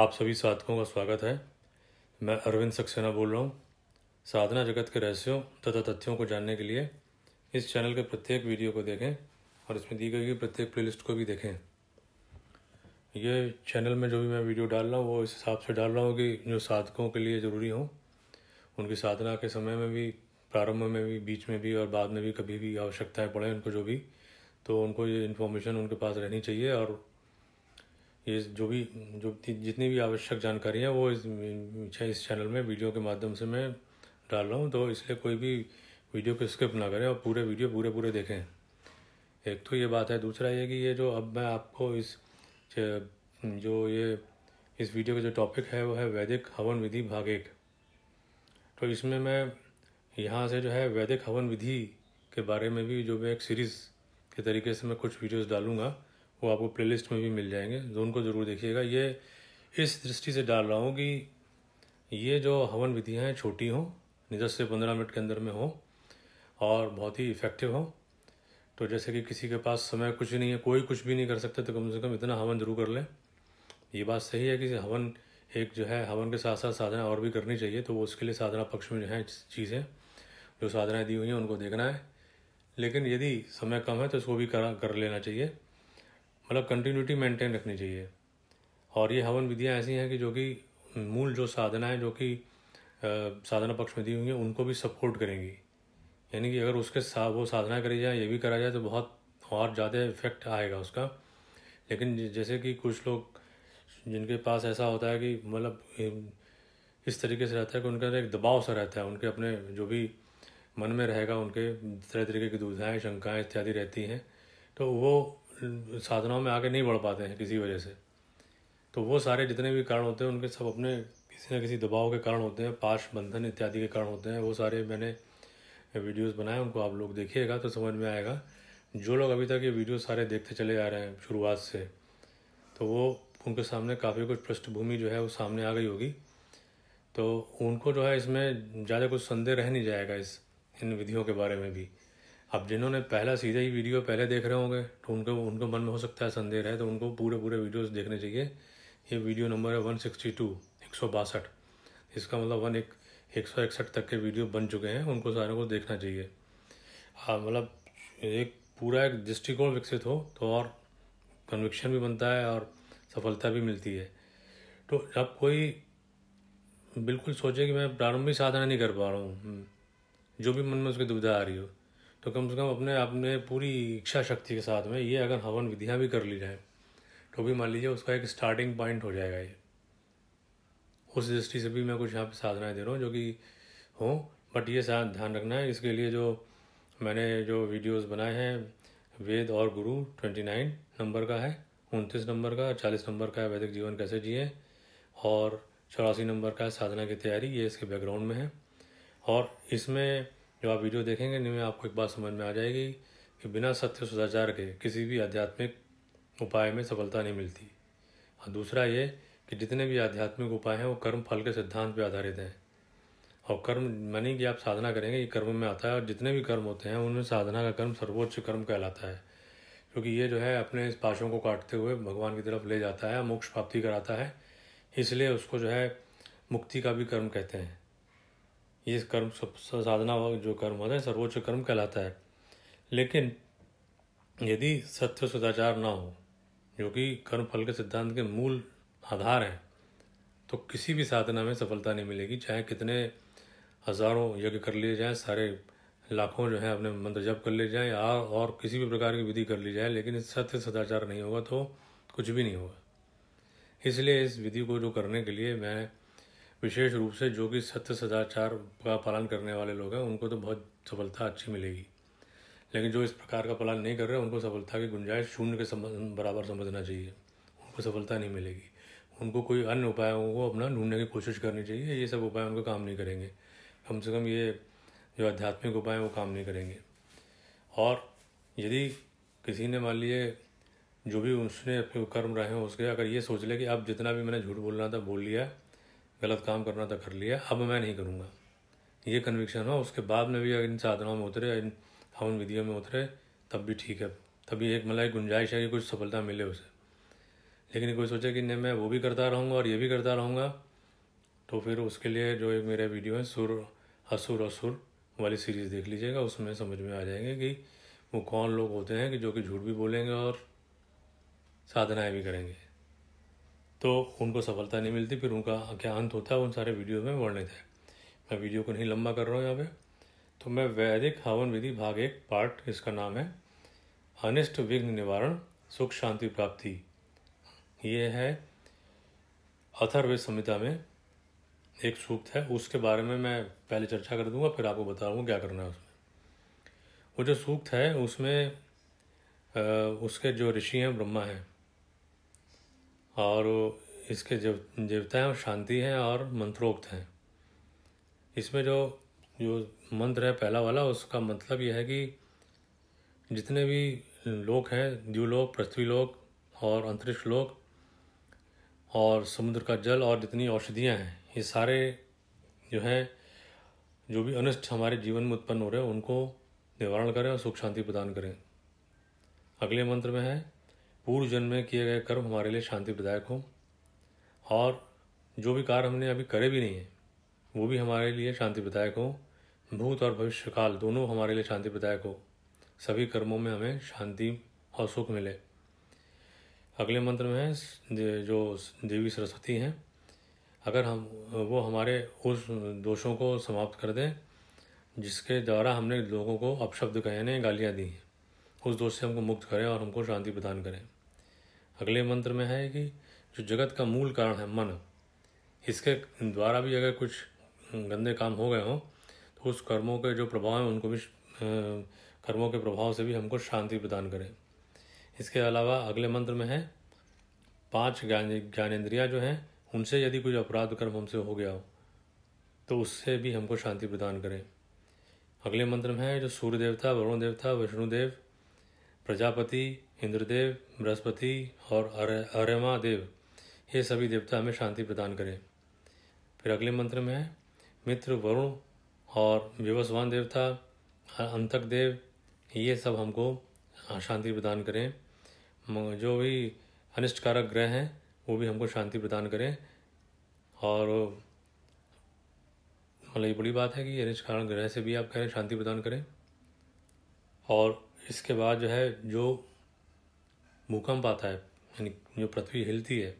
आप सभी साधकों का स्वागत है मैं अरविंद सक्सेना बोल रहा हूँ साधना जगत के रहस्यों तथा तथ्यों को जानने के लिए इस चैनल के प्रत्येक वीडियो को देखें और इसमें दी गई प्रत्येक प्लेलिस्ट को भी देखें ये चैनल में जो भी मैं वीडियो डाल रहा हूँ वो इस हिसाब से डाल रहा हूँ कि जो साधकों के लिए ज़रूरी हों उनकी साधना के समय में भी प्रारंभ में भी बीच में भी और बाद में भी कभी भी आवश्यकताएँ पड़ें उनको जो भी तो उनको ये इन्फॉर्मेशन उनके पास रहनी चाहिए और ये जो भी जो जितनी भी आवश्यक जानकारी है वो इस अच्छा, इस चैनल में वीडियो के माध्यम से मैं डाल रहा हूँ तो इसलिए कोई भी वीडियो को स्किप ना करें और पूरे वीडियो पूरे पूरे देखें एक तो ये बात है दूसरा ये कि ये जो अब मैं आपको इस जो ये इस वीडियो का जो टॉपिक है वो है वैदिक हवन विधि भाग एक तो इसमें मैं यहाँ से जो है वैदिक हवन विधि के बारे में भी जो मैं एक सीरीज़ के तरीके से मैं कुछ वीडियोस डालूँगा वो आपको प्लेलिस्ट में भी मिल जाएंगे तो उनको ज़रूर देखिएगा ये इस दृष्टि से डाल रहा हूँ कि ये जो हवन विधियाँ हैं छोटी हों दस से पंद्रह मिनट के अंदर में हों और बहुत ही इफ़ेक्टिव हों तो जैसे कि किसी के पास समय कुछ नहीं है कोई कुछ भी नहीं कर सकता तो कम से कम इतना हवन जरूर कर लें ये बात सही है कि हवन एक जो है हवन के साथ साथ साधना और भी करनी चाहिए तो वो उसके लिए साधना पक्ष में जो है चीज़ें जो साधनाएँ दी हुई हैं उनको देखना है लेकिन यदि समय कम है तो उसको भी करा कर लेना चाहिए मतलब कंटिन्यूटी मेंटेन रखनी चाहिए और ये हवन विधियाँ ऐसी हैं कि जो कि मूल जो साधना है जो कि साधना पक्ष में दी हुई हैं उनको भी सपोर्ट करेंगी यानी कि अगर उसके साथ वो साधना करी जाए ये भी करा जाए तो बहुत और ज़्यादा इफेक्ट आएगा उसका लेकिन जैसे कि कुछ लोग जिनके पास ऐसा होता है कि मतलब इस तरीके से रहता है कि उनके अंदर एक दबाव सा रहता है उनके अपने जो भी मन में रहेगा उनके तरह तरीके की दुविधाएँ शंकाएँ इत्यादि रहती हैं तो वो साधनाओं में आगे नहीं बढ़ पाते हैं किसी वजह से तो वो सारे जितने भी कारण होते हैं उनके सब अपने किसी न किसी दबाव के कारण होते हैं पाश बंधन इत्यादि के कारण होते हैं वो सारे मैंने वीडियोस बनाए उनको आप लोग देखिएगा तो समझ में आएगा जो लोग अभी तक ये वीडियो सारे देखते चले जा रहे हैं शुरुआत से तो वो उनके सामने काफ़ी कुछ पृष्ठभूमि जो है वो सामने आ गई होगी तो उनको जो है इसमें ज़्यादा कुछ संदेह रह नहीं जाएगा इस इन विधियों के बारे में भी अब जिन्होंने पहला सीधा ही वीडियो पहले देख रहे होंगे तो उनको उनको मन में हो सकता है संदेह है तो उनको पूरे पूरे वीडियोस देखने चाहिए ये वीडियो नंबर है वन सिक्सटी टू एक सौ बासठ इसका मतलब वन एक एक सौ इकसठ तक के वीडियो बन चुके हैं उनको सारे को देखना चाहिए मतलब एक पूरा एक दृष्टिकोण विकसित हो तो और कन्विक्शन भी बनता है और सफलता भी मिलती है तो अब कोई बिल्कुल सोचे कि मैं प्रारंभिक साधना नहीं कर पा रहा हूँ हम्म, जो भी मन में उसकी दुविधा आ रही हो तो कम से कम अपने अपने पूरी इच्छा शक्ति के साथ में ये अगर हवन विधियाँ भी कर ली जाए तो भी मान लीजिए उसका एक स्टार्टिंग पॉइंट हो जाएगा ये उस दृष्टि से भी मैं कुछ यहाँ पे साधनाएँ दे रहा हूँ जो कि हों बट ये साथ ध्यान रखना है इसके लिए जो मैंने जो वीडियोस बनाए हैं वेद और गुरु ट्वेंटी नाइन नंबर का है उनतीस नंबर का चालीस नंबर का है वैदिक जीवन कैसे जिए और चौरासी नंबर का है साधना की तैयारी ये इसके बैकग्राउंड में है और इसमें जब आप वीडियो देखेंगे इनमें आपको एक बात समझ में आ जाएगी कि बिना सत्य सदाचार के किसी भी आध्यात्मिक उपाय में सफलता नहीं मिलती और दूसरा ये कि जितने भी आध्यात्मिक उपाय हैं वो कर्म फल के सिद्धांत पर आधारित हैं और कर्म मानी कि आप साधना करेंगे ये कर्म में आता है और जितने भी कर्म होते हैं उनमें साधना का कर्म सर्वोच्च कर्म कहलाता है क्योंकि ये जो है अपने इस पाशों को काटते हुए भगवान की तरफ ले जाता है मोक्ष प्राप्ति कराता है इसलिए उसको जो है मुक्ति का भी कर्म कहते हैं ये कर्म सब साधना जो कर्म होता है सर्वोच्च कर्म कहलाता है लेकिन यदि सत्य सदाचार ना हो जो कि कर्म फल के सिद्धांत के मूल आधार हैं तो किसी भी साधना में सफलता नहीं मिलेगी चाहे कितने हजारों यज्ञ कर लिए जाएं सारे लाखों जो हैं अपने मंत्र जप कर लिए जाएं या और किसी भी प्रकार की विधि कर ली जाए लेकिन सत्य सदाचार नहीं होगा तो कुछ भी नहीं होगा इसलिए इस विधि को जो करने के लिए मैं विशेष रूप से जो कि सत्य सदाचार का पालन करने वाले लोग हैं उनको तो बहुत सफलता अच्छी मिलेगी लेकिन जो इस प्रकार का पालन नहीं कर रहे उनको सफलता की गुंजाइश शून्य के संबंध बराबर समझना चाहिए उनको सफलता नहीं मिलेगी उनको कोई अन्य उपायों को अपना ढूंढने की कोशिश करनी चाहिए ये सब उपाय उनका काम नहीं करेंगे कम से कम ये जो आध्यात्मिक उपाय हैं वो काम नहीं करेंगे और यदि किसी ने मान लिए जो भी उसने कर्म रहे हैं उसके अगर ये सोच ले कि अब जितना भी मैंने झूठ बोलना था बोल लिया गलत काम करना था तो कर लिया अब मैं नहीं करूँगा ये कन्विक्शन हो उसके बाद में भी अगर इन साधनाओं में उतरे इन हवन विधियों में उतरे तब भी ठीक है तभी एक मतलब एक गुंजाइश है कि कुछ सफलता मिले उसे लेकिन कोई सोचे कि नहीं मैं वो भी करता रहूँगा और ये भी करता रहूँगा तो फिर उसके लिए जो एक मेरे वीडियो है सुर असुर असुर वाली सीरीज़ देख लीजिएगा उसमें समझ में आ जाएंगे कि वो कौन लोग होते हैं कि जो कि झूठ भी बोलेंगे और साधनाएं भी करेंगे तो उनको सफलता नहीं मिलती फिर उनका क्या अंत होता है उन सारे वीडियो में वर्णित है मैं वीडियो को नहीं लंबा कर रहा हूँ यहाँ पे तो मैं वैदिक हवन विधि भाग एक पार्ट इसका नाम है अनिष्ट विघ्न निवारण सुख शांति प्राप्ति ये है अथर्व संहिता में एक सूक्त है उसके बारे में मैं पहले चर्चा कर दूंगा फिर आपको बता दूँगा क्या करना है उसमें वो जो सूक्त है उसमें आ, उसके जो ऋषि हैं ब्रह्मा हैं और इसके जो देवता हैं वो शांति हैं और मंत्रोक्त हैं इसमें जो जो मंत्र है पहला वाला उसका मतलब यह है कि जितने भी लोक हैं द्यूलोक पृथ्वी लोक और अंतरिक्ष लोक और समुद्र का जल और जितनी औषधियाँ हैं ये सारे जो हैं जो भी अनिष्ट हमारे जीवन में उत्पन्न हो रहे हैं उनको निवारण करें और सुख शांति प्रदान करें अगले मंत्र में है पूर्व जन्म में किए गए कर्म हमारे लिए शांति प्रदायक हों और जो भी कार्य हमने अभी करे भी नहीं है वो भी हमारे लिए शांति प्रदायक हों भूत और भविष्यकाल दोनों हमारे लिए शांति प्रदायक हो सभी कर्मों में हमें शांति और सुख मिले अगले मंत्र में है जो देवी सरस्वती हैं अगर हम वो हमारे उस दोषों को समाप्त कर दें जिसके द्वारा हमने लोगों को अपशब्द कहने गालियाँ दी हैं उस दोष से हमको मुक्त करें और हमको शांति प्रदान करें अगले मंत्र में है कि जो जगत का मूल कारण है मन इसके द्वारा भी अगर कुछ गंदे काम हो गए हों तो उस कर्मों के जो प्रभाव हैं उनको भी कर्मों के प्रभाव से भी हमको शांति प्रदान करें इसके अलावा अगले मंत्र में है पांच ज्ञान ज्ञानेन्द्रियाँ जो हैं उनसे यदि कोई अपराध कर्म हमसे हो गया हो तो उससे भी हमको शांति प्रदान करें अगले मंत्र में है जो सूर्य देवता वरुण देवता विष्णु देव प्रजापति इंद्रदेव बृहस्पति और अरेमा देव ये सभी देवता हमें शांति प्रदान करें फिर अगले मंत्र में है मित्र वरुण और विवस्वान देवता अंतक देव ये सब हमको शांति प्रदान करें जो भी अनिष्टकारक ग्रह हैं वो भी हमको शांति प्रदान करें और मतलब ये बड़ी बात है कि अनिष्टकारक ग्रह से भी आप कह रहे शांति प्रदान करें और इसके बाद जो है जो भूकंप आता है यानी जो पृथ्वी हिलती है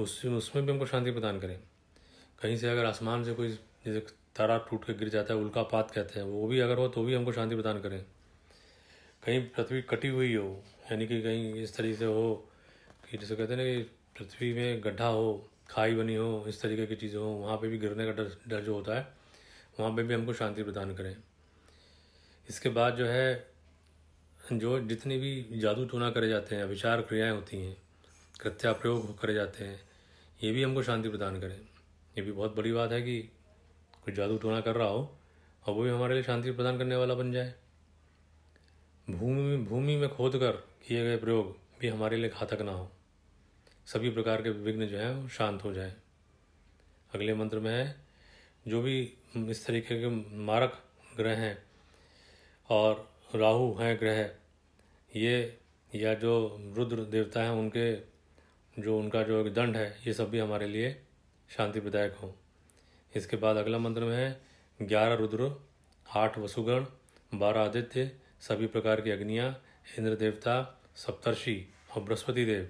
उस उसमें भी हमको शांति प्रदान करें कहीं से अगर आसमान से कोई जैसे तारा टूट के गिर जाता है उल्कापात कहते हैं वो भी अगर हो तो भी हमको शांति प्रदान करें कहीं पृथ्वी कटी हुई हो यानी कि कहीं इस तरीके से हो कि जैसे कहते हैं ना कि पृथ्वी में गड्ढा हो खाई बनी हो इस तरीके की चीज़ें हो वहाँ पे भी गिरने का डर डर जो होता है वहाँ पे भी हमको शांति प्रदान करें इसके बाद जो है जो जितने भी जादू टोना करे जाते हैं विचार क्रियाएं होती हैं कृत्या प्रयोग करे जाते हैं ये भी हमको शांति प्रदान करें ये भी बहुत बड़ी बात है कि कोई जादू टोना कर रहा हो और वो भी हमारे लिए शांति प्रदान करने वाला बन जाए भूमि में भूमि में खोद कर किए गए प्रयोग भी हमारे लिए घातक ना हो सभी प्रकार के विघ्न जो हैं वो शांत हो जाए अगले मंत्र में है जो भी इस तरीके के मारक ग्रह हैं और राहु हैं ग्रह ये या जो रुद्र देवता हैं उनके जो उनका जो दंड है ये सब भी हमारे लिए शांति प्रदायक हों इसके बाद अगला मंत्र में है ग्यारह रुद्र आठ वसुगण बारह आदित्य सभी प्रकार की अग्नियाँ इंद्र देवता सप्तर्षि और बृहस्पति देव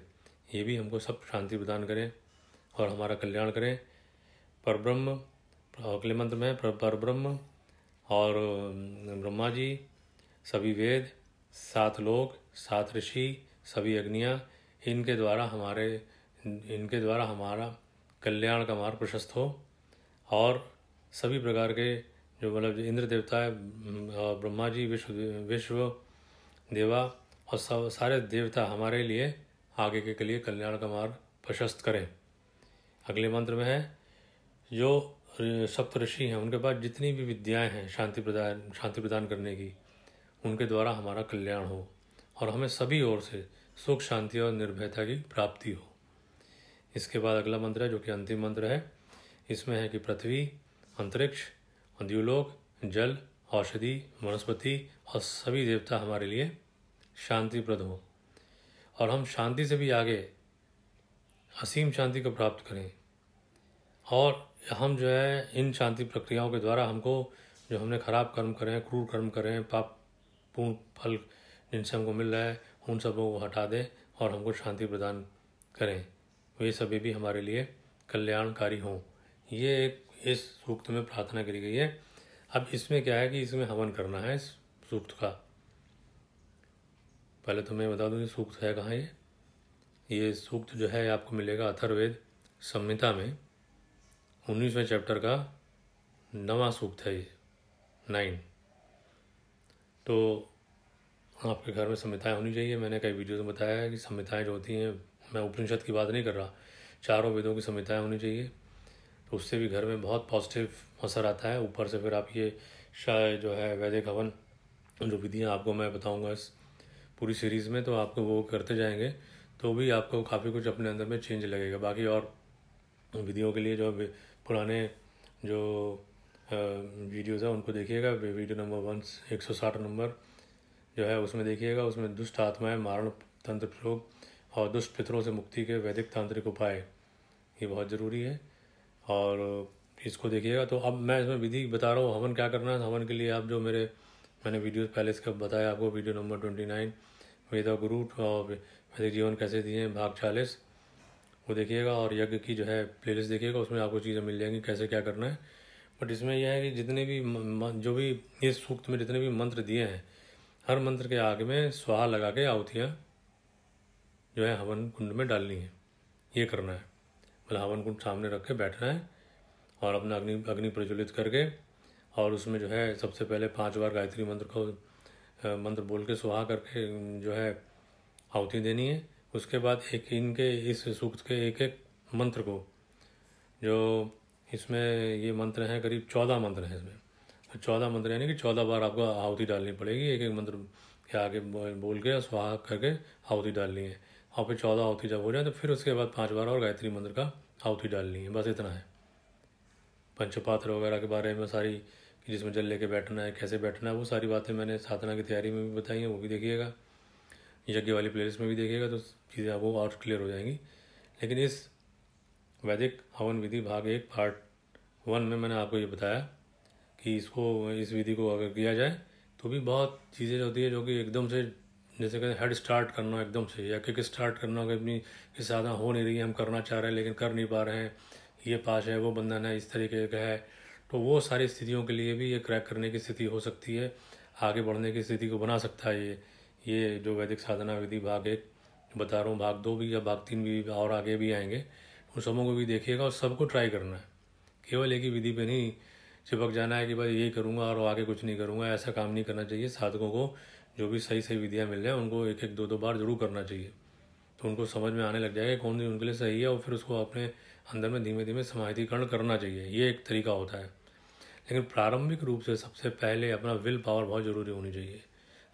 ये भी हमको सब शांति प्रदान करें और हमारा कल्याण करें परब्रह्म अगले मंत्र में परब्रह्म और ब्रह्मा जी सभी वेद सात लोग सात ऋषि सभी अग्नियाँ इनके द्वारा हमारे इनके द्वारा हमारा कल्याण का मार्ग प्रशस्त हो और सभी प्रकार के जो मतलब इंद्र देवता है ब्रह्मा जी विश्व विश्व देवा और सब सारे देवता हमारे लिए आगे के लिए कल्याण का मार्ग प्रशस्त करें अगले मंत्र में है जो सप्तऋषि हैं उनके पास जितनी भी विद्याएं हैं शांति प्रदान शांति प्रदान करने की उनके द्वारा हमारा कल्याण हो और हमें सभी ओर से सुख शांति और निर्भयता की प्राप्ति हो इसके बाद अगला मंत्र है जो कि अंतिम मंत्र है इसमें है कि पृथ्वी अंतरिक्ष द्यूलोक जल औषधि वनस्पति और सभी देवता हमारे लिए शांतिप्रद हों और हम शांति से भी आगे असीम शांति को प्राप्त करें और हम जो है इन शांति प्रक्रियाओं के द्वारा हमको जो हमने खराब कर्म करें क्रूर कर्म करें पाप पूर्ण फल जिनसे हमको मिल रहा है उन सबों को हटा दें और हमको शांति प्रदान करें वे सभी भी हमारे लिए कल्याणकारी हों ये एक इस सूक्त में प्रार्थना करी गई है अब इसमें क्या है कि इसमें हवन करना है इस सूक्त का पहले तो मैं बता दूं कि सूक्त है कहाँ ये ये सूक्त जो है आपको मिलेगा अथर्वेद संहिता में उन्नीसवें चैप्टर का नवा सूक्त है ये नाइन तो आपके घर में संहिताएँ होनी चाहिए मैंने कई वीडियो में बताया है कि संहिताएँ जो होती हैं मैं उपनिषद की बात नहीं कर रहा चारों वेदों की संहिताएँ होनी चाहिए तो उससे भी घर में बहुत पॉजिटिव असर आता है ऊपर से फिर आप ये शायद जो है वैदिक हवन जो विधियाँ आपको मैं बताऊँगा इस पूरी सीरीज़ में तो आपको वो करते जाएंगे तो भी आपको काफ़ी कुछ अपने अंदर में चेंज लगेगा बाकी और विधियों के लिए जो पुराने जो वीडियोज़ है उनको देखिएगा वीडियो नंबर वन एक सौ साठ नंबर जो है उसमें देखिएगा उसमें दुष्ट आत्माएं मारण तंत्र प्रयोग और दुष्ट पितरों से मुक्ति के वैदिक तांत्रिक उपाय ये बहुत ज़रूरी है और इसको देखिएगा तो अब मैं इसमें विधि बता रहा हूँ हवन क्या करना है हवन के लिए आप जो मेरे मैंने वीडियो पहले इसका बताया आपको वीडियो नंबर ट्वेंटी नाइन वेदा गुरु और वैदिक जीवन कैसे दिए हैं भाग चालीस वो देखिएगा और यज्ञ की जो है प्लेलिस्ट देखिएगा उसमें आपको चीज़ें मिल जाएंगी कैसे क्या करना है बट इसमें यह है कि जितने भी जो भी इस सूक्त में जितने भी मंत्र दिए हैं हर मंत्र के आग में स्वाहा लगा के आहुतियाँ जो है हवन कुंड में डालनी है ये करना है मतलब हवन कुंड सामने रख के बैठना है और अपना अग्नि अग्नि प्रज्वलित करके और उसमें जो है सबसे पहले पांच बार गायत्री मंत्र को मंत्र बोल के सुहा करके जो है आहुति देनी है उसके बाद एक इनके इस सूक्त के एक एक मंत्र को जो इसमें ये मंत्र हैं करीब चौदह मंत्र हैं इसमें तो चौदह मंत्र यानी कि चौदह बार आपको आहुति डालनी पड़ेगी एक एक मंत्र के आगे बोल के स्वाहा करके आहुति डालनी है और फिर चौदह आहुति जब हो जाए तो फिर उसके बाद पाँच बार और गायत्री मंत्र का आहुति डालनी है बस इतना है पंचपात्र वगैरह के बारे में सारी जिसमें जल लेके बैठना है कैसे बैठना है वो सारी बातें मैंने साधना की तैयारी में भी बताई हैं वो भी देखिएगा यज्ञ वाली प्लेलिस्ट में भी देखिएगा तो चीज़ें आपको और क्लियर हो जाएंगी लेकिन इस वैदिक हवन विधि भाग एक पार्ट वन में मैंने आपको ये बताया कि इसको इस विधि को अगर किया जाए तो भी बहुत चीज़ें होती है जो कि एकदम से जैसे कहते हेड स्टार्ट करना एकदम से या किक स्टार्ट करना कि अपनी कि साधना हो नहीं रही है हम करना चाह रहे हैं लेकिन कर नहीं पा रहे हैं ये पास है वो बंधन है इस तरीके का है तो वो सारी स्थितियों के लिए भी ये क्रैक करने की स्थिति हो सकती है आगे बढ़ने की स्थिति को बना सकता है ये ये जो वैदिक साधना विधि भाग एक बता रहा हूँ भाग दो भी या भाग तीन भी और आगे भी आएंगे उन सबों को भी देखिएगा और सबको ट्राई करना है केवल एक ही विधि पे नहीं चिपक जाना है कि भाई ये करूँगा और आगे कुछ नहीं करूँगा ऐसा काम नहीं करना चाहिए साधकों को जो भी सही सही विधियाँ मिल जाए उनको एक एक दो दो बार जरूर करना चाहिए तो उनको समझ में आने लग जाएगा कौन सी उनके लिए सही है और फिर उसको अपने अंदर में धीमे धीमे समाहितीकरण करना चाहिए ये एक तरीका होता है लेकिन प्रारंभिक रूप से सबसे पहले अपना विल पावर बहुत ज़रूरी होनी चाहिए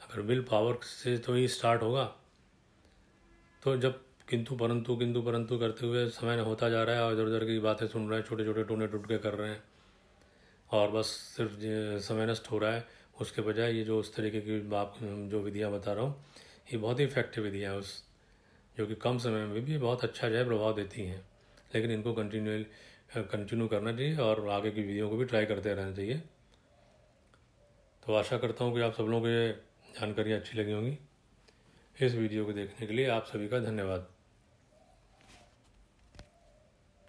अगर विल पावर से तो ही स्टार्ट होगा तो जब किंतु परंतु किंतु परंतु करते हुए समय होता जा रहा है और इधर उधर की बातें सुन रहे हैं छोटे छोटे टूने टूटके कर रहे हैं और बस सिर्फ समय नष्ट हो रहा है उसके बजाय ये जो उस तरीके की बाप जो विधियाँ बता रहा हूँ ये बहुत ही इफेक्टिव विधियाँ उस जो कि कम समय में भी बहुत अच्छा जो है प्रभाव देती हैं लेकिन इनको कंटिन्यू कंटिन्यू करना चाहिए और आगे की विधियों को भी ट्राई करते रहना चाहिए तो आशा करता हूँ कि आप सब लोगों को ये जानकारी अच्छी लगी होंगी इस वीडियो को देखने के लिए आप सभी का धन्यवाद